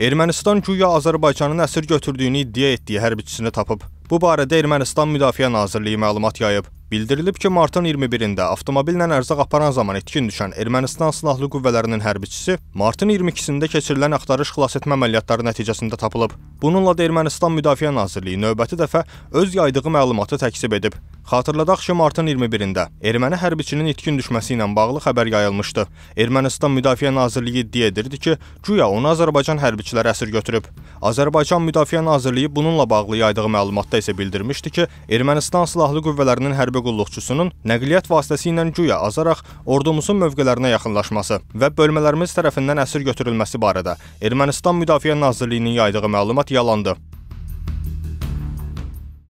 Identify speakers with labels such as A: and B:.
A: Ermənistan güya Azərbaycanın əsir götürdüyünü iddia etdiyi hərbiçisini tapıb. Bu barədə Ermənistan Müdafiə Nazirliyi məlumat yayıb. Bildirilib ki, martın 21-də avtomobillə ərzaq aparan zaman itkin düşən Ermənistan Silahlı Qüvvələrinin hərbiçisi martın 22-də keçirilən axtarış xilasetmə əməliyyatları nəticəsində tapılıb. Bununla da Ermənistan Müdafiə Nazirliyi növbəti dəfə öz yaydığı məlumatı təkzib edib. Xatırladaq ki, martın 21-də erməni hərbiçinin itkin düşməsi ilə bağlı xəbər yayılmışdı. Ermənistan Müdafiə Nazirliyi iddia edirdi ki, güya onu Azərbaycan hərbiçiləri əsir götürüb. Azərbaycan Müdafiə Nazirliyi bununla bağlı yaydığı məlumatda isə bildirmişdi ki, Ermənistan silahlı qüvvələrinin hərbi qulluqçusunun nəqliyyat vasitəsi ilə güya azaraq ordumuzun mövqelərinə yaxınlaşması və bölmələrimiz tərəfindən əsir götürülməsi barədə Ermənistan Müdafiə Nazirliyinin yaydığı məlumat yalandı.